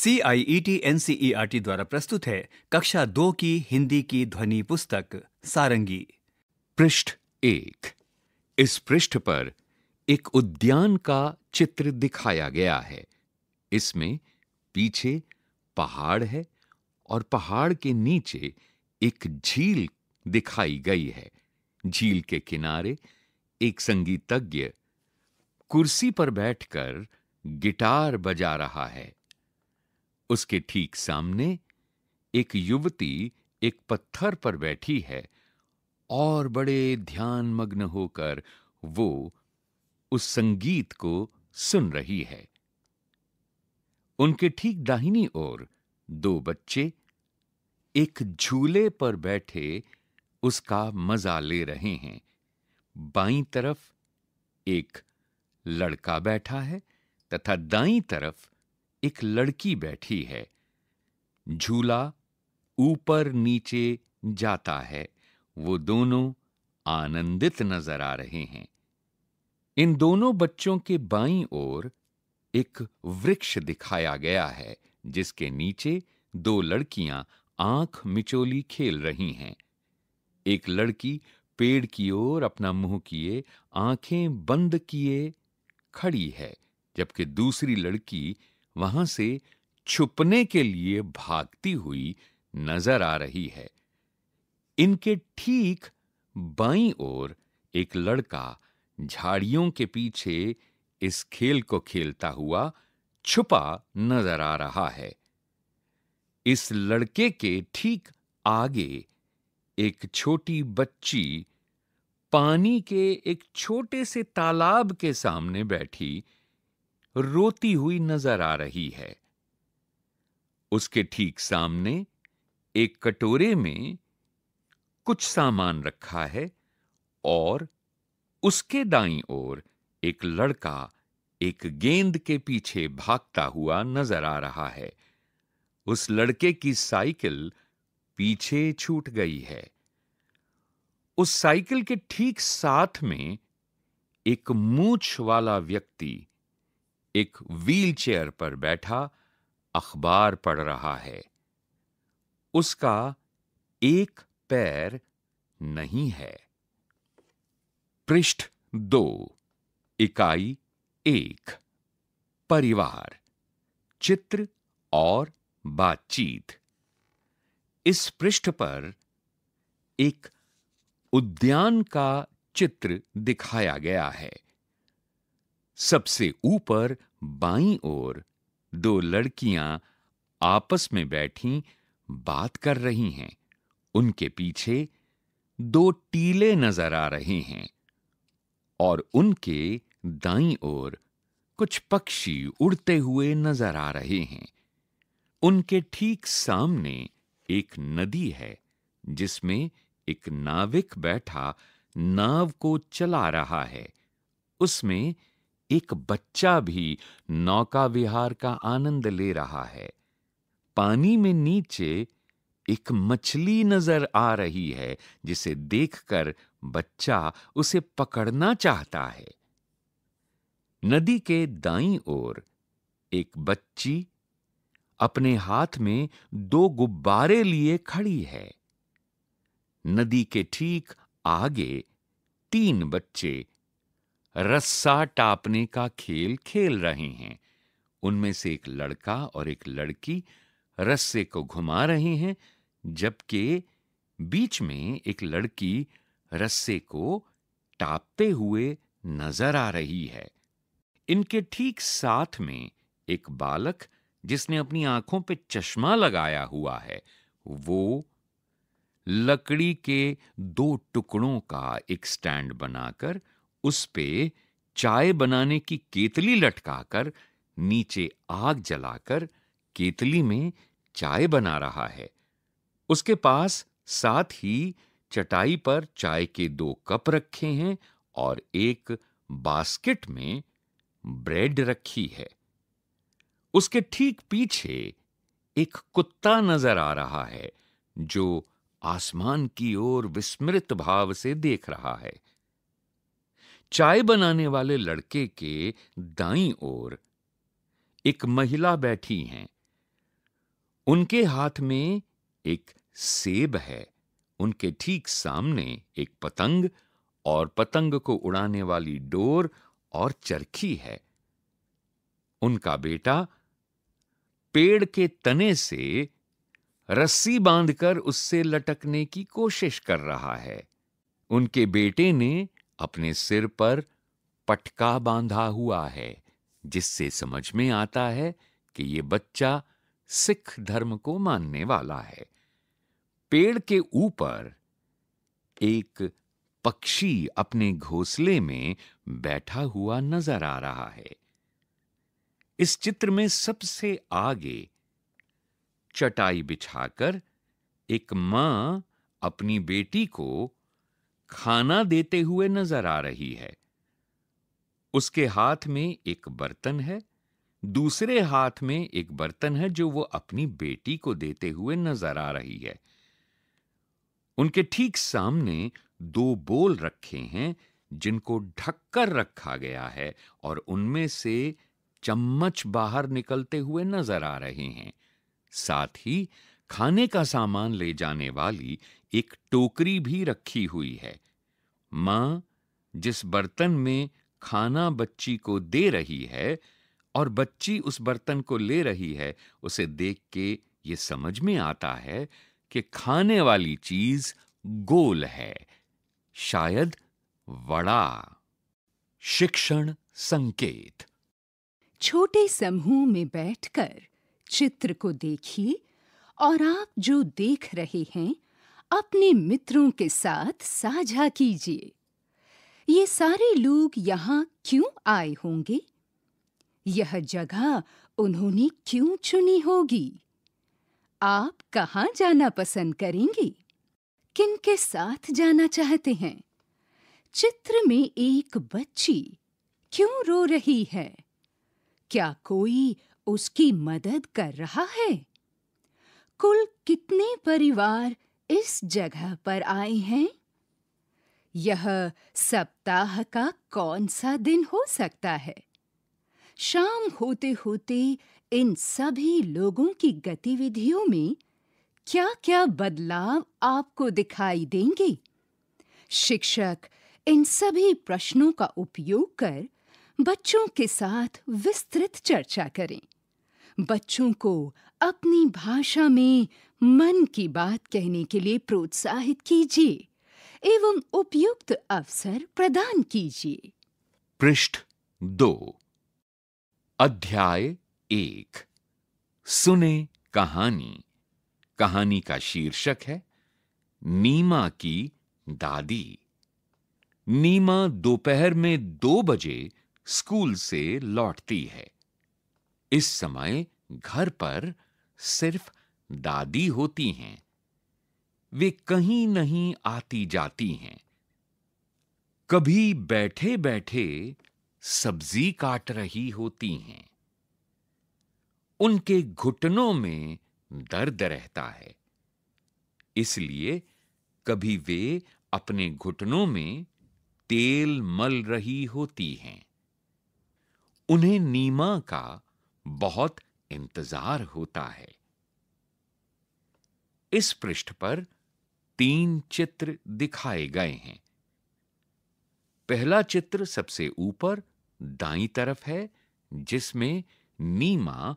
C I E T N C E R T द्वारा प्रस्तुत है कक्षा दो की हिंदी की ध्वनि पुस्तक सारंगी पृष्ठ एक इस पृष्ठ पर एक उद्यान का चित्र दिखाया गया है इसमें पीछे पहाड़ है और पहाड़ के नीचे एक झील दिखाई गई है झील के किनारे एक संगीतज्ञ कुर्सी पर बैठकर गिटार बजा रहा है उसके ठीक सामने एक युवती एक पत्थर पर बैठी है और बड़े ध्यान मग्न होकर वो उस संगीत को सुन रही है उनके ठीक दाहिनी ओर दो बच्चे एक झूले पर बैठे उसका मजा ले रहे हैं बाईं तरफ एक लड़का बैठा है तथा दाईं तरफ एक लड़की बैठी है झूला ऊपर नीचे जाता है वो दोनों आनंदित नजर आ रहे हैं इन दोनों बच्चों के बाईं ओर एक वृक्ष दिखाया गया है जिसके नीचे दो लड़कियां आंख मिचोली खेल रही हैं एक लड़की पेड़ की ओर अपना मुंह किए आंखें बंद किए खड़ी है जबकि दूसरी लड़की वहां से छुपने के लिए भागती हुई नजर आ रही है इनके ठीक बाई ओर एक लड़का झाड़ियों के पीछे इस खेल को खेलता हुआ छुपा नजर आ रहा है इस लड़के के ठीक आगे एक छोटी बच्ची पानी के एक छोटे से तालाब के सामने बैठी रोती हुई नजर आ रही है उसके ठीक सामने एक कटोरे में कुछ सामान रखा है और उसके दाईं ओर एक लड़का एक गेंद के पीछे भागता हुआ नजर आ रहा है उस लड़के की साइकिल पीछे छूट गई है उस साइकिल के ठीक साथ में एक मूछ वाला व्यक्ति एक व्हीलचेयर पर बैठा अखबार पढ़ रहा है उसका एक पैर नहीं है पृष्ठ दो इकाई एक परिवार चित्र और बातचीत इस पृष्ठ पर एक उद्यान का चित्र दिखाया गया है सबसे ऊपर बाईं ओर दो लड़कियां आपस में बैठी बात कर रही हैं उनके पीछे दो टीले नजर आ रहे हैं और उनके दाईं ओर कुछ पक्षी उड़ते हुए नजर आ रहे हैं उनके ठीक सामने एक नदी है जिसमें एक नाविक बैठा नाव को चला रहा है उसमें एक बच्चा भी नौका विहार का आनंद ले रहा है पानी में नीचे एक मछली नजर आ रही है जिसे देखकर बच्चा उसे पकड़ना चाहता है नदी के दाई ओर एक बच्ची अपने हाथ में दो गुब्बारे लिए खड़ी है नदी के ठीक आगे तीन बच्चे रस्सा टापने का खेल खेल रहे हैं उनमें से एक लड़का और एक लड़की रस्से को घुमा रहे हैं जबकि बीच में एक लड़की रस्से को टापते हुए नजर आ रही है इनके ठीक साथ में एक बालक जिसने अपनी आंखों पे चश्मा लगाया हुआ है वो लकड़ी के दो टुकड़ों का एक स्टैंड बनाकर उस पे चाय बनाने की केतली लटकाकर नीचे आग जलाकर केतली में चाय बना रहा है उसके पास साथ ही चटाई पर चाय के दो कप रखे हैं और एक बास्केट में ब्रेड रखी है उसके ठीक पीछे एक कुत्ता नजर आ रहा है जो आसमान की ओर विस्मृत भाव से देख रहा है चाय बनाने वाले लड़के के दाई ओर एक महिला बैठी हैं उनके हाथ में एक सेब है उनके ठीक सामने एक पतंग और पतंग को उड़ाने वाली डोर और चरखी है उनका बेटा पेड़ के तने से रस्सी बांधकर उससे लटकने की कोशिश कर रहा है उनके बेटे ने अपने सिर पर पटका बांधा हुआ है जिससे समझ में आता है कि ये बच्चा सिख धर्म को मानने वाला है पेड़ के ऊपर एक पक्षी अपने घोंसले में बैठा हुआ नजर आ रहा है इस चित्र में सबसे आगे चटाई बिछाकर एक मां अपनी बेटी को खाना देते हुए नजर आ रही है उसके हाथ में एक बर्तन है दूसरे हाथ में एक बर्तन है जो वो अपनी बेटी को देते हुए नजर आ रही है उनके ठीक सामने दो बोल रखे हैं जिनको ढककर रखा गया है और उनमें से चम्मच बाहर निकलते हुए नजर आ रहे हैं साथ ही खाने का सामान ले जाने वाली एक टोकरी भी रखी हुई है माँ जिस बर्तन में खाना बच्ची को दे रही है और बच्ची उस बर्तन को ले रही है उसे देख के ये समझ में आता है कि खाने वाली चीज गोल है शायद वड़ा शिक्षण संकेत छोटे समूह में बैठकर चित्र को देखिए और आप जो देख रहे हैं अपने मित्रों के साथ साझा कीजिए ये सारे लोग यहाँ क्यों आए होंगे यह जगह उन्होंने क्यों चुनी होगी आप कहाँ जाना पसंद करेंगे किन के साथ जाना चाहते हैं चित्र में एक बच्ची क्यों रो रही है क्या कोई उसकी मदद कर रहा है कुल कितने परिवार इस जगह पर आए हैं यह सप्ताह का कौन सा दिन हो सकता है शाम होते होते इन सभी लोगों की गतिविधियों में क्या-क्या बदलाव आपको दिखाई देंगे शिक्षक इन सभी प्रश्नों का उपयोग कर बच्चों के साथ विस्तृत चर्चा करें बच्चों को अपनी भाषा में मन की बात कहने के लिए प्रोत्साहित कीजिए एवं उपयुक्त अवसर प्रदान कीजिए पृष्ठ दो अध्याय एक सुने कहानी कहानी का शीर्षक है नीमा की दादी नीमा दोपहर में दो बजे स्कूल से लौटती है इस समय घर पर सिर्फ दादी होती हैं वे कहीं नहीं आती जाती हैं कभी बैठे बैठे सब्जी काट रही होती हैं उनके घुटनों में दर्द रहता है इसलिए कभी वे अपने घुटनों में तेल मल रही होती हैं उन्हें नीमा का बहुत इंतजार होता है इस पृष्ठ पर तीन चित्र दिखाए गए हैं पहला चित्र सबसे ऊपर दाई तरफ है जिसमें नीमा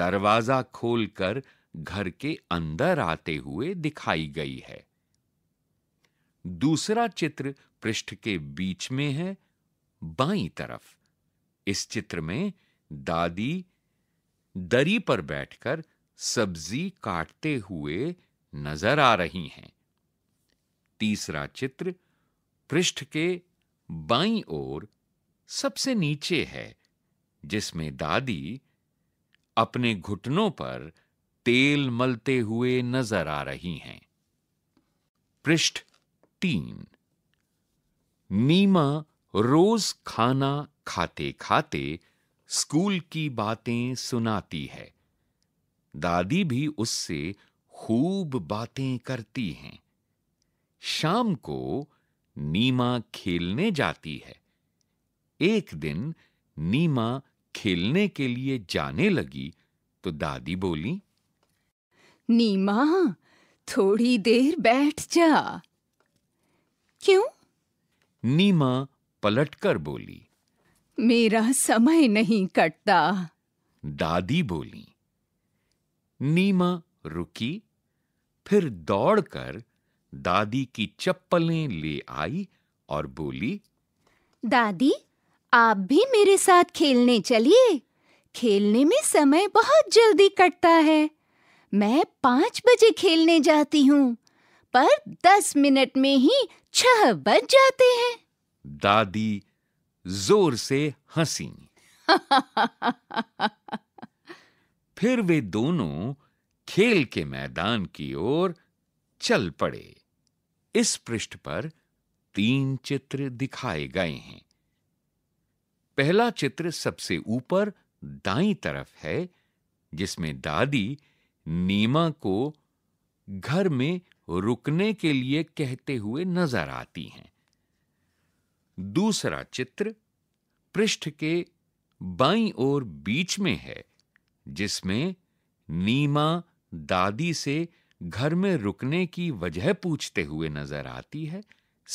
दरवाजा खोलकर घर के अंदर आते हुए दिखाई गई है दूसरा चित्र पृष्ठ के बीच में है बाई तरफ इस चित्र में दादी दरी पर बैठकर सब्जी काटते हुए नजर आ रही हैं तीसरा चित्र पृष्ठ के बाई ओर सबसे नीचे है जिसमें दादी अपने घुटनों पर तेल मलते हुए नजर आ रही हैं पृष्ठ तीन नीमा रोज खाना खाते खाते स्कूल की बातें सुनाती है दादी भी उससे खूब बातें करती हैं शाम को नीमा खेलने जाती है एक दिन नीमा खेलने के लिए जाने लगी तो दादी बोली नीमा थोड़ी देर बैठ जा क्यों नीमा पलटकर बोली मेरा समय नहीं कटता दादी बोली नीमा रुकी फिर दौड़कर दादी की चप्पलें ले आई और बोली दादी आप भी मेरे साथ खेलने चलिए खेलने में समय बहुत जल्दी कटता है मैं पाँच बजे खेलने जाती हूँ पर दस मिनट में ही छह बज जाते हैं दादी जोर से हंसी फिर वे दोनों खेल के मैदान की ओर चल पड़े इस पृष्ठ पर तीन चित्र दिखाए गए हैं पहला चित्र सबसे ऊपर दाई तरफ है जिसमें दादी नीमा को घर में रुकने के लिए कहते हुए नजर आती हैं दूसरा चित्र पृष्ठ के बाई ओर बीच में है जिसमें नीमा दादी से घर में रुकने की वजह पूछते हुए नजर आती है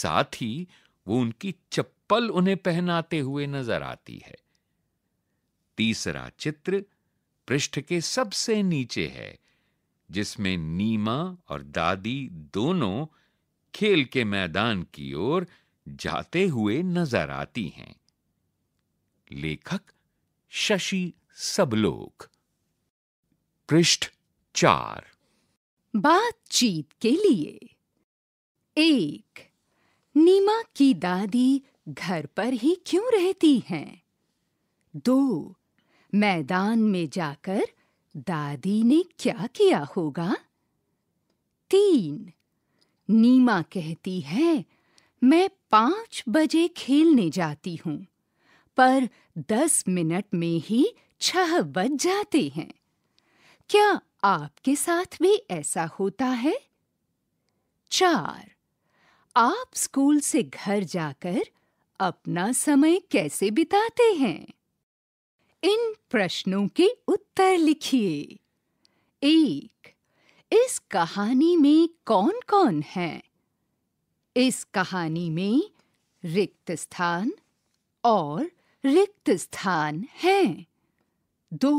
साथ ही वो उनकी चप्पल उन्हें पहनाते हुए नजर आती है तीसरा चित्र पृष्ठ के सबसे नीचे है जिसमें नीमा और दादी दोनों खेल के मैदान की ओर जाते हुए नजर आती हैं लेखक शशि सबलोक पृष्ठ चार बातचीत के लिए एक नीमा की दादी घर पर ही क्यों रहती हैं दो मैदान में जाकर दादी ने क्या किया होगा तीन नीमा कहती है मैं पाँच बजे खेलने जाती हूँ पर दस मिनट में ही छह बज जाते हैं क्या आपके साथ भी ऐसा होता है चार आप स्कूल से घर जाकर अपना समय कैसे बिताते हैं इन प्रश्नों के उत्तर लिखिए एक इस कहानी में कौन-कौन है इस कहानी में रिक्त स्थान और रिक्त स्थान हैं। दो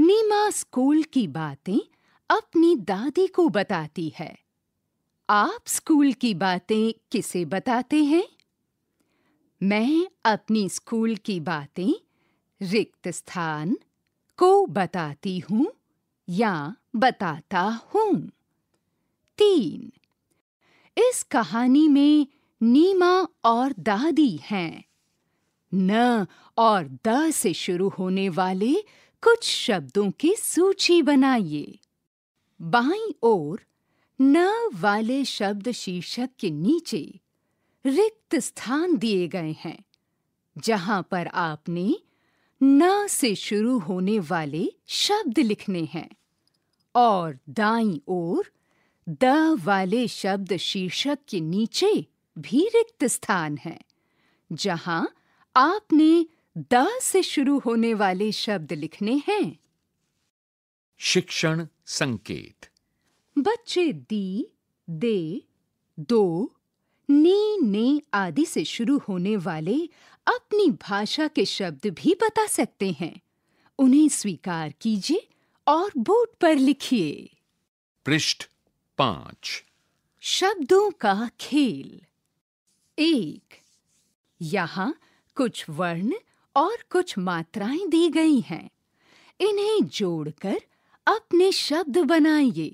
नीमा स्कूल की बातें अपनी दादी को बताती है आप स्कूल की बातें किसे बताते हैं मैं अपनी स्कूल की बातें रिक्त स्थान को बताती हूँ या बताता हूँ तीन इस कहानी में नीमा और दादी हैं न और द से शुरू होने वाले कुछ शब्दों की सूची बनाइए बाई ओर न वाले शब्द शीर्षक के नीचे रिक्त स्थान दिए गए हैं जहां पर आपने न से शुरू होने वाले शब्द लिखने हैं और दाई ओर द वाले शब्द शीर्षक के नीचे भी रिक्त स्थान है जहां आपने द से शुरू होने वाले शब्द लिखने हैं शिक्षण संकेत बच्चे दी दे दो नी ने आदि से शुरू होने वाले अपनी भाषा के शब्द भी बता सकते हैं उन्हें स्वीकार कीजिए और बोर्ड पर लिखिए पृष्ठ पांच शब्दों का खेल एक यहाँ कुछ वर्ण और कुछ मात्राएं दी गई हैं इन्हें जोड़कर अपने शब्द बनाइए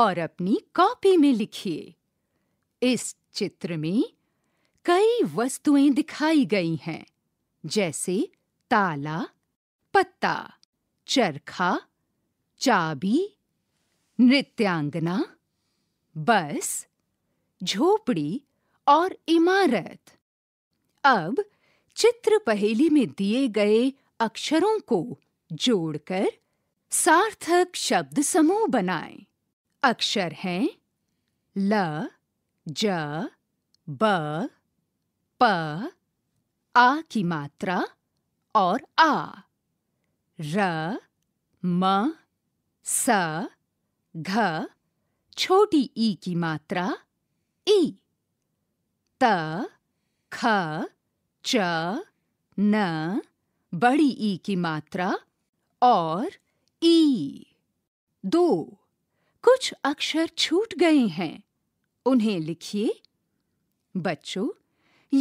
और अपनी कॉपी में लिखिए इस चित्र में कई वस्तुएं दिखाई गई हैं जैसे ताला पत्ता चरखा चाबी नृत्यांगना बस झोपड़ी और इमारत अब चित्र पहेली में दिए गए अक्षरों को जोड़कर सार्थक शब्द समूह बनाएं। अक्षर हैं ल ज ब प आ की मात्रा और आ र म स घ छोटी ई की मात्रा ई त ख च न बड़ी ई की मात्रा और ई दो कुछ अक्षर छूट गए हैं उन्हें लिखिए बच्चों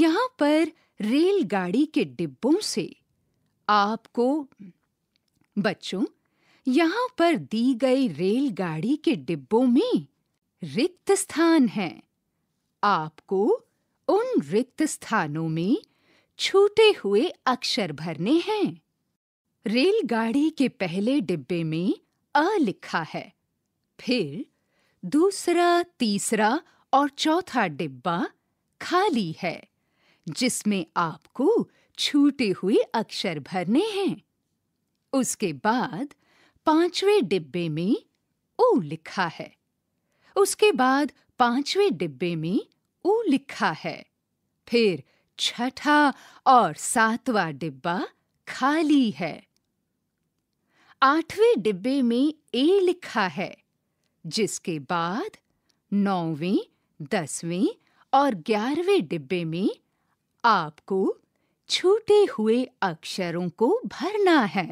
यहां पर रेलगाड़ी के डिब्बों से आपको बच्चों यहाँ पर दी गई रेलगाड़ी के डिब्बों में रिक्त स्थान है आपको उन रिक्त स्थानों में छूटे हुए अक्षर भरने हैं रेलगाड़ी के पहले डिब्बे में अ लिखा है फिर दूसरा तीसरा और चौथा डिब्बा खाली है जिसमें आपको छूटे हुए अक्षर भरने हैं उसके बाद पांचवें डिब्बे में ऊ लिखा है उसके बाद पांचवें डिब्बे में ऊ लिखा है फिर छठा और सातवां डिब्बा खाली है आठवें डिब्बे में ए लिखा है जिसके बाद नौवें दसवें और ग्यारहवें डिब्बे में आपको छूटे हुए अक्षरों को भरना है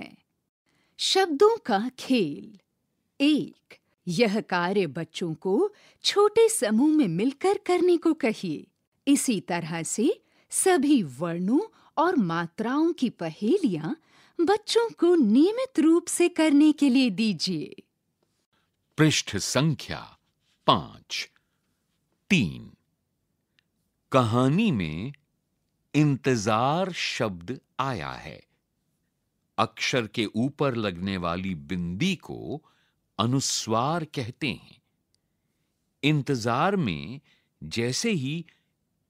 शब्दों का खेल एक यह कार्य बच्चों को छोटे समूह में मिलकर करने को कहिए इसी तरह से सभी वर्णों और मात्राओं की पहेलियां बच्चों को नियमित रूप से करने के लिए दीजिए पृष्ठ संख्या पांच तीन कहानी में इंतजार शब्द आया है अक्षर के ऊपर लगने वाली बिंदी को अनुस्वार कहते हैं इंतजार में जैसे ही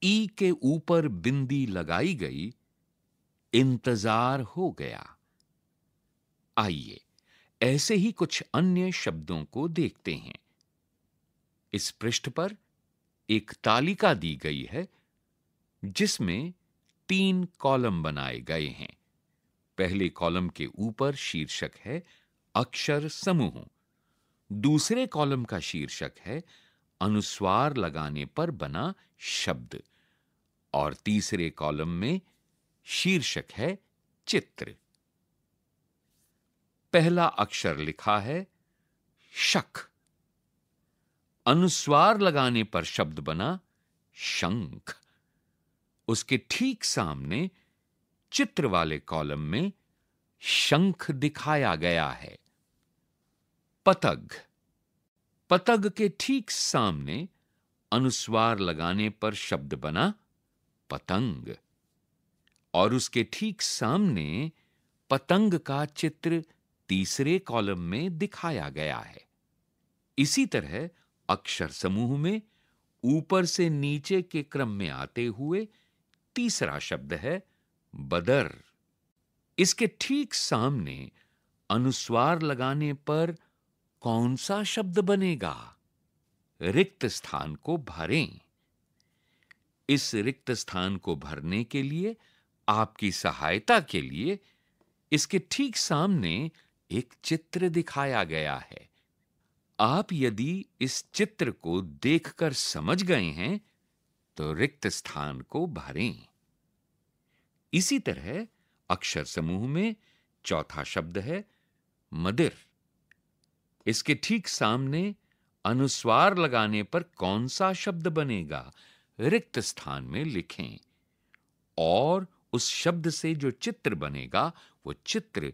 ई के ऊपर बिंदी लगाई गई इंतजार हो गया आइए ऐसे ही कुछ अन्य शब्दों को देखते हैं इस पृष्ठ पर एक तालिका दी गई है जिसमें तीन कॉलम बनाए गए हैं पहले कॉलम के ऊपर शीर्षक है अक्षर समूह दूसरे कॉलम का शीर्षक है अनुस्वार लगाने पर बना शब्द और तीसरे कॉलम में शीर्षक है चित्र पहला अक्षर लिखा है शक अनुस्वार लगाने पर शब्द बना शंख उसके ठीक सामने चित्र वाले कॉलम में शंख दिखाया गया है पतंग पतंग के ठीक सामने अनुस्वार लगाने पर शब्द बना पतंग और उसके ठीक सामने पतंग का चित्र तीसरे कॉलम में दिखाया गया है इसी तरह अक्षर समूह में ऊपर से नीचे के क्रम में आते हुए तीसरा शब्द है बदर इसके ठीक सामने अनुस्वार लगाने पर कौन सा शब्द बनेगा रिक्त स्थान को भरें इस रिक्त स्थान को भरने के लिए आपकी सहायता के लिए इसके ठीक सामने एक चित्र दिखाया गया है आप यदि इस चित्र को देखकर समझ गए हैं तो रिक्त स्थान को भरें इसी तरह अक्षर समूह में चौथा शब्द है मदिर इसके ठीक सामने अनुस्वार लगाने पर कौन सा शब्द बनेगा रिक्त स्थान में लिखें और उस शब्द से जो चित्र बनेगा वो चित्र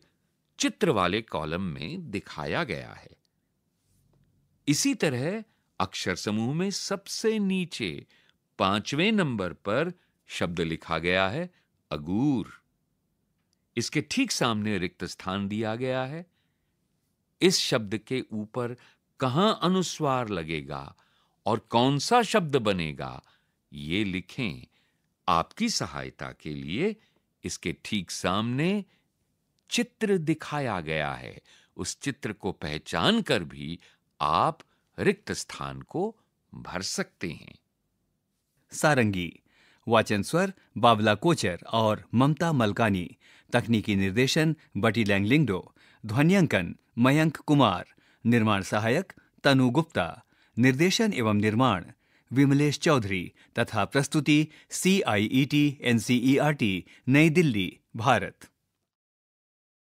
चित्र वाले कॉलम में दिखाया गया है इसी तरह अक्षर समूह में सबसे नीचे पांचवें नंबर पर शब्द लिखा गया है अगूर इसके ठीक सामने रिक्त स्थान दिया गया है इस शब्द के ऊपर कहां अनुस्वार लगेगा और कौन सा शब्द बनेगा ये लिखें आपकी सहायता के लिए इसके ठीक सामने चित्र दिखाया गया है उस चित्र को पहचान कर भी आप रिक्त स्थान को भर सकते हैं सारंगी वाचन स्वर बावला कोचर और ममता मलकानी तकनीकी निर्देशन बटी लैंगलिंगडो ध्वनियांकन मयंक कुमार निर्माण सहायक तनु गुप्ता निर्देशन एवं निर्माण विमलेश चौधरी तथा प्रस्तुति C I E T N C E R T New Delhi Bharat